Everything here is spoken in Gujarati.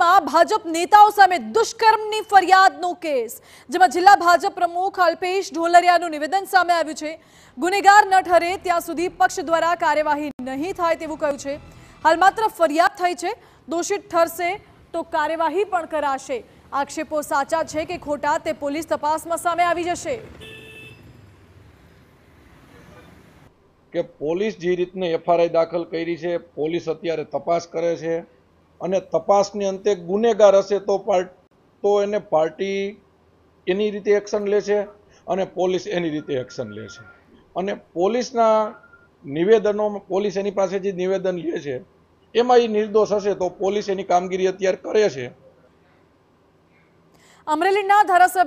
ભાજપ નેતાઓ સામે દુષ્કર્મની ફરિયાદનો કેસ જેમાં જિલ્લા ભાજપ પ્રમુખ અલ્પેશ ઢોલરિયાનું નિવેદન સામે આવ્યું છે ગુનેગાર ન ઠરે ત્યાં સુધી પક્ષ દ્વારા કાર્યવાહી નહીં થાય તેવું કહ્યું છે હાલ માત્ર ફરિયાદ થઈ છે દોષિત ઠરશે તો કાર્યવાહી પણ કરાશે આક્ષેપો સાચા છે કે ખોટા તે પોલીસ તપાસમાં સામે આવી જશે કે પોલીસ જે રીતને એફઆરઆઈ દાખલ કરી છે પોલીસ અત્યારે તપાસ કરે છે અને તપાસની અંતે ગુનેગાર હશે તો પાર્ટ તો એને પાર્ટી એની રીતે એક્શન લે છે અને પોલીસ એની રીતે એક્શન લે છે અને પોલીસના નિવેદનો પોલીસ એની પાસે જે નિવેદન લે છે એમાં એ નિર્દોષ હશે તો પોલીસ એની કામગીરી અત્યારે કરે છે અમરેલીના ધારાસભ્ય